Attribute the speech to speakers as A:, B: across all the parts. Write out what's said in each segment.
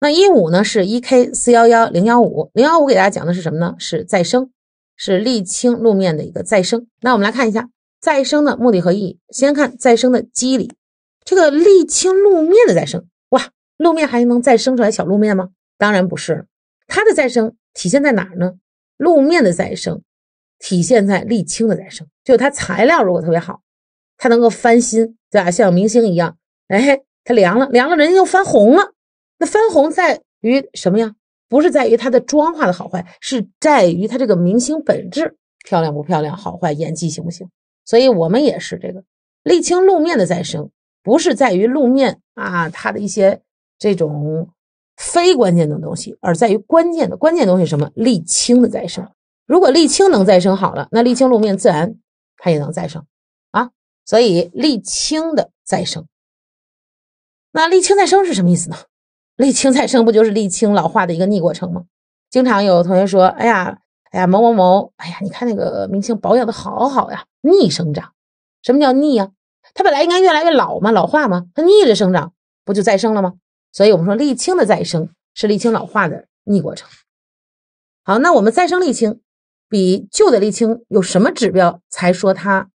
A: 那一五呢是一 K 四幺幺零幺五零幺五，给大家讲的是什么呢？是再生，是沥青路面的一个再生。那我们来看一下再生的目的和意义。先看再生的机理，这个沥青路面的再生，哇，路面还能再生出来小路面吗？当然不是了。它的再生体现在哪儿呢？路面的再生体现在沥青的再生，就是它材料如果特别好，它能够翻新，对吧？像明星一样，哎，它凉了，凉了，人家又翻红了。那分红在于什么呀？不是在于它的妆化的好坏，是在于它这个明星本质漂亮不漂亮、好坏演技行不行。所以，我们也是这个沥青路面的再生，不是在于路面啊，它的一些这种非关键的东西，而在于关键的关键东西什么沥青的再生。如果沥青能再生好了，那沥青路面自然它也能再生啊。所以，沥青的再生，那沥青再生是什么意思呢？沥青再生不就是沥青老化的一个逆过程吗？经常有同学说：“哎呀，哎呀，某某某，哎呀，你看那个明星保养的好好呀，逆生长。”什么叫逆啊？它本来应该越来越老嘛，老化嘛，它逆着生长不就再生了吗？所以我们说，沥青的再生是沥青老化的逆过程。好，那我们再生沥青比旧的沥青有什么指标才说它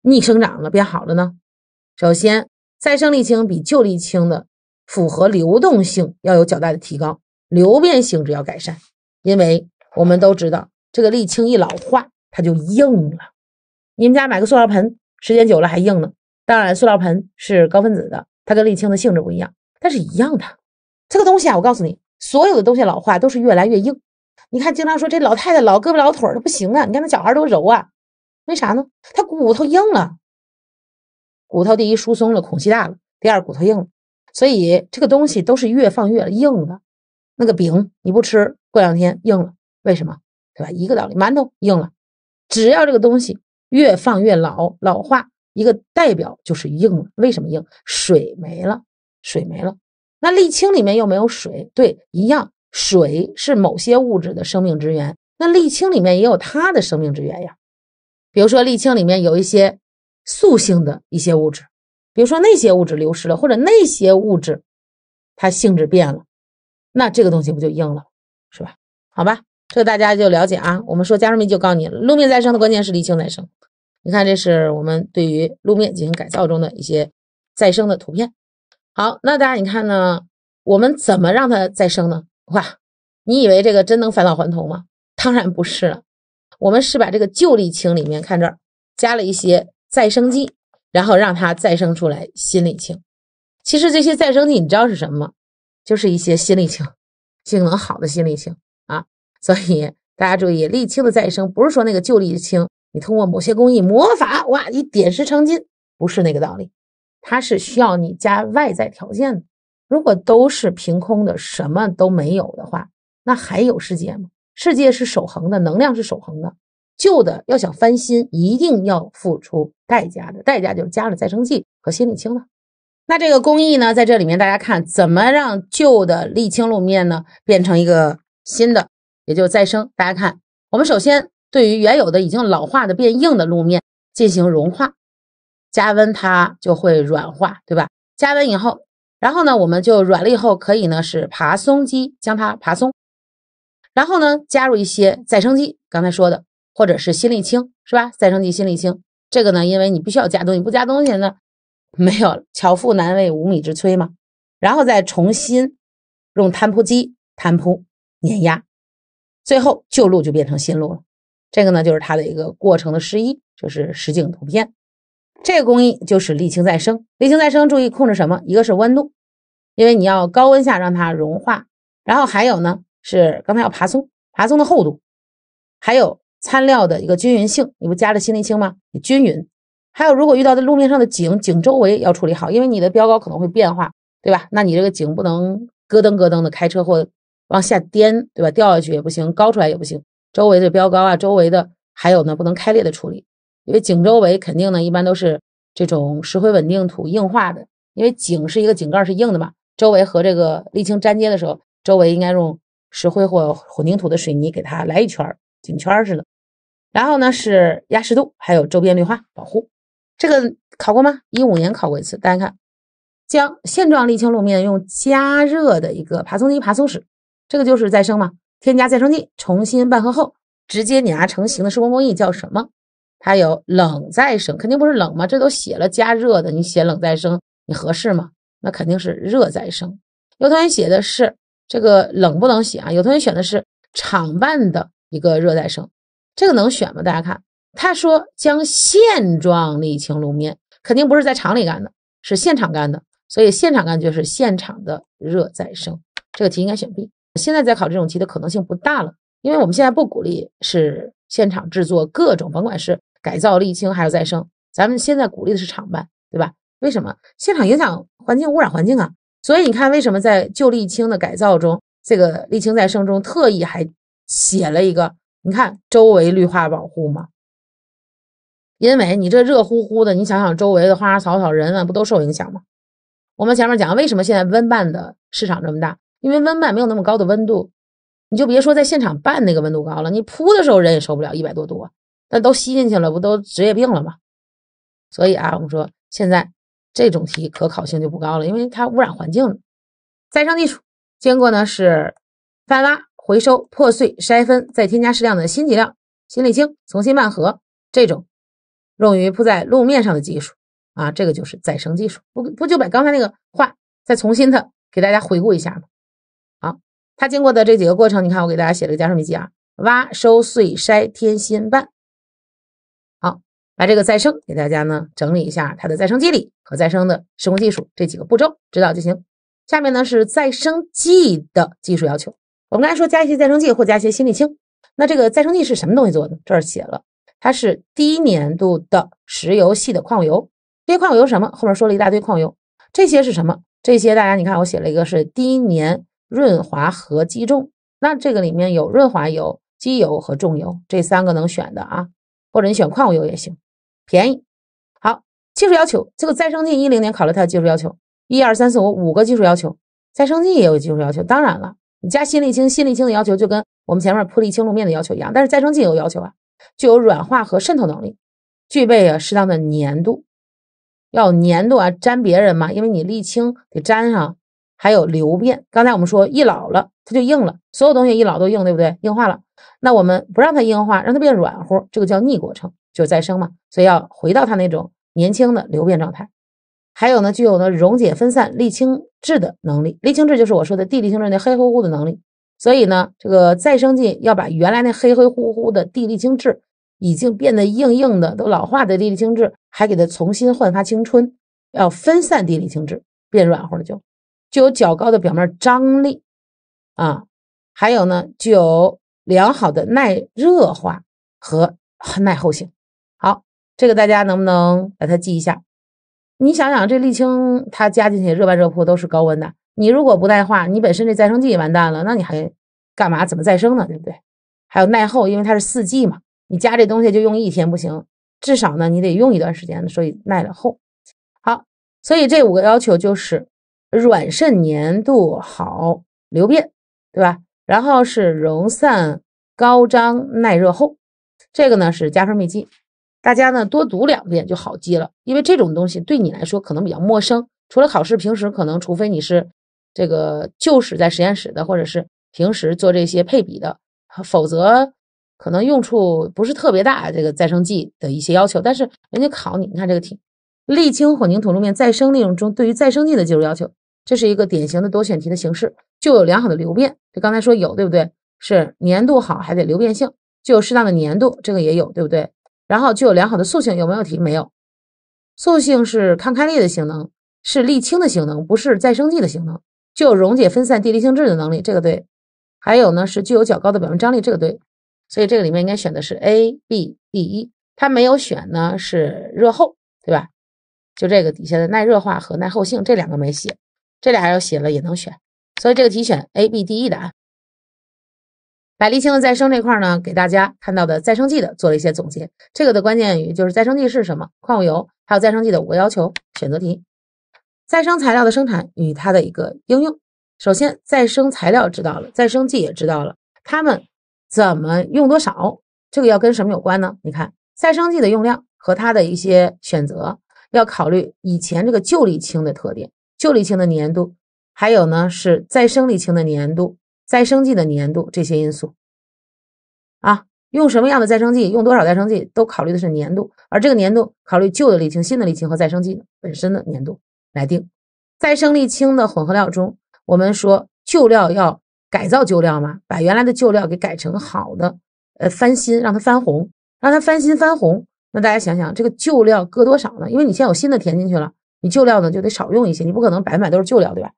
A: 逆生长了变好了呢？首先，再生沥青比旧沥青的。符合流动性要有较大的提高，流变性质要改善，因为我们都知道这个沥青一老化，它就硬了。你们家买个塑料盆，时间久了还硬呢。当然，塑料盆是高分子的，它跟沥青的性质不一样，但是一样的。这个东西啊，我告诉你，所有的东西老化都是越来越硬。你看，经常说这老太太老胳膊老腿的不行啊，你看那小孩多柔啊，为啥呢？她骨头硬了，骨头第一疏松了，孔隙大了；第二骨头硬了。所以这个东西都是越放越硬的，那个饼你不吃过两天硬了，为什么？对吧？一个道理，馒头硬了，只要这个东西越放越老，老化一个代表就是硬了。为什么硬？水没了，水没了，那沥青里面又没有水，对，一样，水是某些物质的生命之源，那沥青里面也有它的生命之源呀，比如说沥青里面有一些塑性的一些物质。比如说那些物质流失了，或者那些物质它性质变了，那这个东西不就硬了，是吧？好吧，这大家就了解啊。我们说加入密就告诉你，路面再生的关键是沥青再生。你看，这是我们对于路面进行改造中的一些再生的图片。好，那大家你看呢？我们怎么让它再生呢？哇，你以为这个真能返老还童吗？当然不是了。我们是把这个旧沥青里面，看这儿，加了一些再生剂。然后让它再生出来，新沥青。其实这些再生沥你知道是什么？就是一些新沥青性能好的新沥青啊。所以大家注意，沥青的再生不是说那个旧沥青你通过某些工艺魔法哇你点石成金，不是那个道理。它是需要你加外在条件的。如果都是凭空的，什么都没有的话，那还有世界吗？世界是守恒的，能量是守恒的。旧的要想翻新，一定要付出。代价的代价就是加了再生剂和新沥青了。那这个工艺呢，在这里面大家看怎么让旧的沥青路面呢变成一个新的，也就再生。大家看，我们首先对于原有的已经老化的变硬的路面进行融化，加温它就会软化，对吧？加温以后，然后呢，我们就软了以后可以呢是爬松机将它爬松，然后呢加入一些再生剂，刚才说的，或者是新沥青，是吧？再生剂、新沥青。这个呢，因为你必须要加东西，不加东西呢，没有巧妇难为无米之炊嘛。然后再重新用摊铺机摊铺、碾压，最后旧路就变成新路了。这个呢，就是它的一个过程的示意，就是实景图片。这个工艺就是沥青再生，沥青再生注意控制什么？一个是温度，因为你要高温下让它融化，然后还有呢是刚才要爬松，爬松的厚度，还有。餐料的一个均匀性，你不加了新沥青吗？你均匀。还有，如果遇到的路面上的井，井周围要处理好，因为你的标高可能会变化，对吧？那你这个井不能咯噔咯噔的开车或往下颠，对吧？掉下去也不行，高出来也不行。周围的标高啊，周围的还有呢，不能开裂的处理，因为井周围肯定呢，一般都是这种石灰稳定土硬化的，因为井是一个井盖是硬的嘛。周围和这个沥青粘接的时候，周围应该用石灰或混凝土的水泥给它来一圈儿，井圈似的。然后呢是压实度，还有周边绿化保护，这个考过吗？一五年考过一次。大家看，将现状沥青路面用加热的一个爬松机爬松时，这个就是再生嘛，添加再生剂重新拌合后直接碾压成型的施工工艺叫什么？它有冷再生，肯定不是冷嘛，这都写了加热的，你写冷再生你合适吗？那肯定是热再生。有同学写的是这个冷不能写啊，有同学选的是厂拌的一个热再生。这个能选吗？大家看，他说将线状沥青路面肯定不是在厂里干的，是现场干的，所以现场干就是现场的热再生。这个题应该选 B。现在在考这种题的可能性不大了，因为我们现在不鼓励是现场制作各种，甭管是改造沥青还是再生，咱们现在鼓励的是厂办，对吧？为什么？现场影响环境污染环境啊。所以你看，为什么在旧沥青的改造中，这个沥青再生中特意还写了一个？你看周围绿化保护吗？因为你这热乎乎的，你想想周围的花花草草、人们不都受影响吗？我们前面讲为什么现在温办的市场这么大，因为温办没有那么高的温度，你就别说在现场办那个温度高了，你铺的时候人也受不了一百多度，啊，那都吸进去了，不都职业病了吗？所以啊，我们说现在这种题可考性就不高了，因为它污染环境了。再上技术经过呢是翻挖。回收破碎筛分，再添加适量的新剂量、新沥青，重新拌合，这种用于铺在路面上的技术啊，这个就是再生技术。不不，就把刚才那个话再重新的给大家回顾一下吗？好，它经过的这几个过程，你看我给大家写了个加数笔记啊：挖、收、碎、筛、添、新拌。好，把这个再生给大家呢整理一下它的再生机理和再生的施工技术这几个步骤，知道就行。下面呢是再生剂的技术要求。我们刚才说加一些再生剂或加一些新沥青，那这个再生剂是什么东西做的？这儿写了，它是低粘度的石油系的矿物油。这些矿物油什么？后面说了一大堆矿物油，这些是什么？这些大家你看，我写了一个是低粘润滑和机重。那这个里面有润滑油、机油和重油，这三个能选的啊，或者你选矿物油也行，便宜。好，技术要求，这个再生剂一零年考了它的技术要求，一二三四五五个技术要求，再生剂也有技术要求，当然了。你加新沥青，新沥青的要求就跟我们前面铺沥青路面的要求一样，但是再生剂有要求啊，具有软化和渗透能力，具备啊适当的粘度，要粘度啊粘别人嘛，因为你沥青得粘上，还有流变。刚才我们说一老了它就硬了，所有东西一老都硬，对不对？硬化了，那我们不让它硬化，让它变软乎，这个叫逆过程，就是再生嘛。所以要回到它那种年轻的流变状态。还有呢，具有呢溶解分散沥青质的能力，沥青质就是我说的地沥青质那黑乎乎的能力。所以呢，这个再生剂要把原来那黑黑乎乎的地沥青质，已经变得硬硬的、都老化的地沥青质，还给它重新焕发青春，要分散地沥青质，变软和了就，具有较高的表面张力啊。还有呢，具有良好的耐热化和耐候性。好，这个大家能不能把它记一下？你想想，这沥青它加进去，热拌热铺都是高温的。你如果不耐化，你本身这再生剂也完蛋了，那你还干嘛？怎么再生呢？对不对？还有耐候，因为它是四季嘛，你加这东西就用一天不行，至少呢你得用一段时间，所以耐了厚。好，所以这五个要求就是软、渗粘度好、流变，对吧？然后是溶散、高张、耐热厚，这个呢是加分秘剂。大家呢多读两遍就好记了，因为这种东西对你来说可能比较陌生。除了考试，平时可能除非你是这个旧史在实验室的，或者是平时做这些配比的，否则可能用处不是特别大。这个再生剂的一些要求，但是人家考你，你看这个题：沥青混凝土路面再生利用中对于再生剂的技术要求，这是一个典型的多选题的形式，就有良好的流变。就刚才说有，对不对？是粘度好，还得流变性，就有适当的粘度，这个也有，对不对？然后具有良好的塑性，有没有题没有？塑性是抗开裂的性能，是沥青的性能，不是再生剂的性能。具有溶解分散、地力性质的能力，这个对。还有呢，是具有较高的表面张力，这个对。所以这个里面应该选的是 A B D E，它没有选呢是热后，对吧？就这个底下的耐热化和耐候性这两个没写，这俩要写了也能选。所以这个题选 A B D E 的。啊。百沥青的再生这块呢，给大家看到的再生剂的做了一些总结。这个的关键语就是再生剂是什么，矿物油，还有再生剂的五个要求。选择题，再生材料的生产与它的一个应用。首先，再生材料知道了，再生剂也知道了，它们怎么用多少，这个要跟什么有关呢？你看，再生剂的用量和它的一些选择要考虑以前这个旧沥青的特点，旧沥青的粘度，还有呢是再生沥青的粘度。再生剂的粘度这些因素，啊，用什么样的再生剂，用多少再生剂，都考虑的是粘度。而这个粘度，考虑旧的沥青、新的沥青和再生剂本身的粘度来定。再生沥青的混合料中，我们说旧料要改造旧料嘛，把原来的旧料给改成好的，呃，翻新让它翻红，让它翻新翻红。那大家想想，这个旧料搁多少呢？因为你现在有新的填进去了，你旧料呢就得少用一些，你不可能百分百都是旧料，对吧？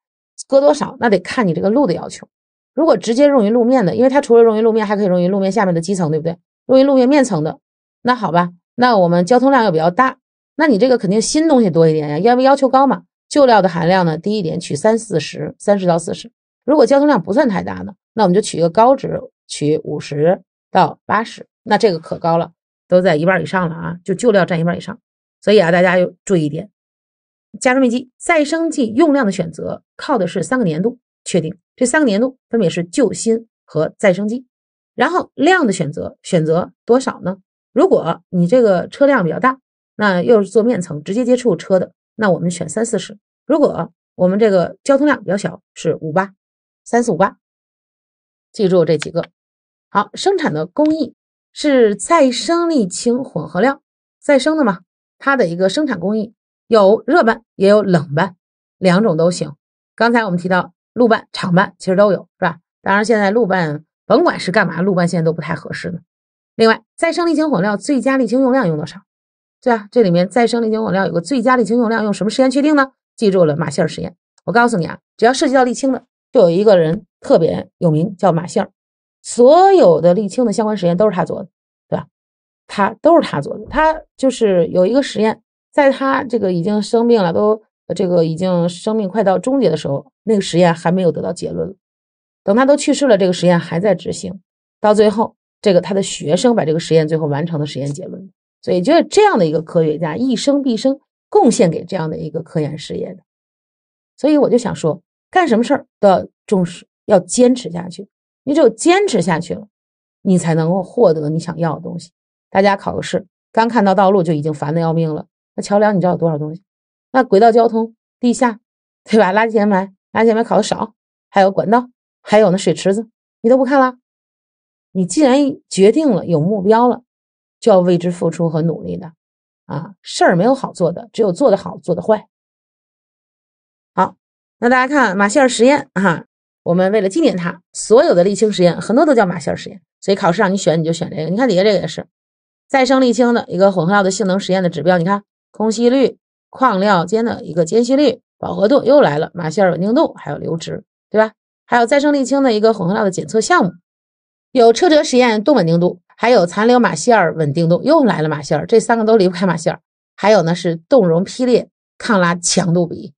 A: 搁多少，那得看你这个路的要求。如果直接用于路面的，因为它除了用于路面，还可以用于路面下面的基层，对不对？用于路面面层的，那好吧，那我们交通量又比较大，那你这个肯定新东西多一点呀，因为要求高嘛。旧料的含量呢低一点，取三四十，三十到四十。如果交通量不算太大呢，那我们就取一个高值，取五十到八十，那这个可高了，都在一半以上了啊，就旧料占一半以上。所以啊，大家又注意一点，加湿面积、再生剂用量的选择，靠的是三个年度。确定这三个年度分别是旧、新和再生机。然后量的选择选择多少呢？如果你这个车辆比较大，那又是做面层直接接触车的，那我们选三四十；如果我们这个交通量比较小，是五八三四五八，记住这几个。好，生产的工艺是再生沥青混合料，再生的嘛，它的一个生产工艺有热拌也有冷拌，两种都行。刚才我们提到。路半、厂半其实都有，是吧？当然，现在路半，甭管是干嘛，路半现在都不太合适呢。另外，再生沥青混料最佳沥青用量用多少？对啊，这里面再生沥青混料有个最佳沥青用量，用什么实验确定呢？记住了，马歇尔实验。我告诉你啊，只要涉及到沥青的，就有一个人特别有名，叫马歇尔。所有的沥青的相关实验都是他做的，对吧？他都是他做的。他就是有一个实验，在他这个已经生病了都。这个已经生命快到终结的时候，那个实验还没有得到结论。等他都去世了，这个实验还在执行。到最后，这个他的学生把这个实验最后完成的实验结论。所以，就是这样的一个科学家，一生毕生贡献给这样的一个科研事业的。所以，我就想说，干什么事儿要重视，要坚持下去。你只有坚持下去了，你才能够获得你想要的东西。大家考个试，刚看到道路就已经烦得要命了。那桥梁，你知道有多少东西？那轨道交通地下，对吧？垃圾填埋，垃圾填埋考的少，还有管道，还有那水池子，你都不看了。你既然决定了有目标了，就要为之付出和努力的。啊，事儿没有好做的，只有做的好，做的坏。好，那大家看马歇尔实验啊，我们为了纪念他，所有的沥青实验很多都叫马歇尔实验，所以考试让你选，你就选这个。你看底下这个也是再生沥青的一个混合料的性能实验的指标，你看空隙率。矿料间的一个间隙率、饱和度又来了，马歇尔稳定度还有流值，对吧？还有再生沥青的一个混合料的检测项目，有车辙实验、动稳定度，还有残留马歇尔稳定度又来了，马歇尔这三个都离不开马歇尔。还有呢是冻融劈裂抗拉强度比，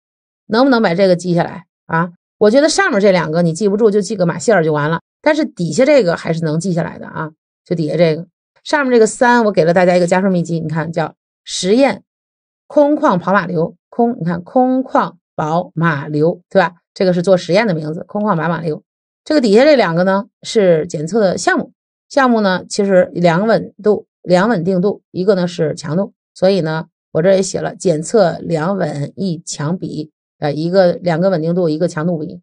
A: 能不能把这个记下来啊？我觉得上面这两个你记不住就记个马歇尔就完了，但是底下这个还是能记下来的啊，就底下这个上面这个三，我给了大家一个加分秘籍，你看叫实验。空旷跑马流，空，你看空旷跑马流，对吧？这个是做实验的名字，空旷跑马流。这个底下这两个呢是检测的项目，项目呢其实两稳度，两稳定度，一个呢是强度，所以呢我这也写了检测两稳一强比，呃一个两个稳定度一个强度比。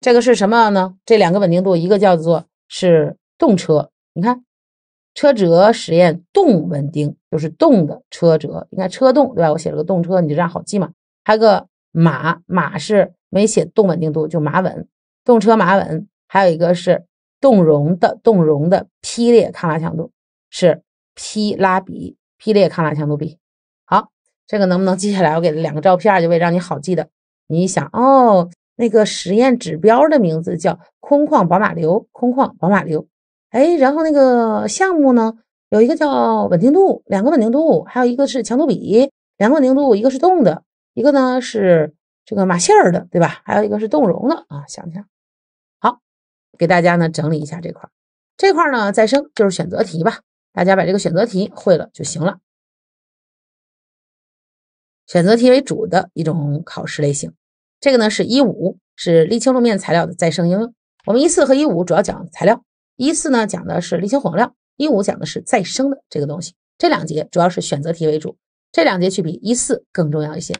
A: 这个是什么呢？这两个稳定度一个叫做是动车，你看。车辙实验动稳定就是动的车辙，应该车动对吧？我写了个动车，你就这样好记嘛？还有个马，马是没写动稳定度，就马稳，动车马稳。还有一个是动容的，动容的劈裂抗拉强度是劈拉比，劈裂抗拉强度比。好，这个能不能记下来？我给了两个照片，就为让你好记得。你一想，哦，那个实验指标的名字叫空旷宝马流，空旷宝马流。哎，然后那个项目呢，有一个叫稳定度，两个稳定度，还有一个是强度比，两个稳定度，一个是动的，一个呢是这个马歇尔的，对吧？还有一个是动容的啊，想想？好，给大家呢整理一下这块儿，这块儿呢再生就是选择题吧，大家把这个选择题会了就行了，选择题为主的一种考试类型。这个呢是一五，是沥青路面材料的再生应用。我们一四和一五主要讲材料。一四呢讲的是沥青混合料，一五讲的是再生的这个东西，这两节主要是选择题为主，这两节去比一四更重要一些。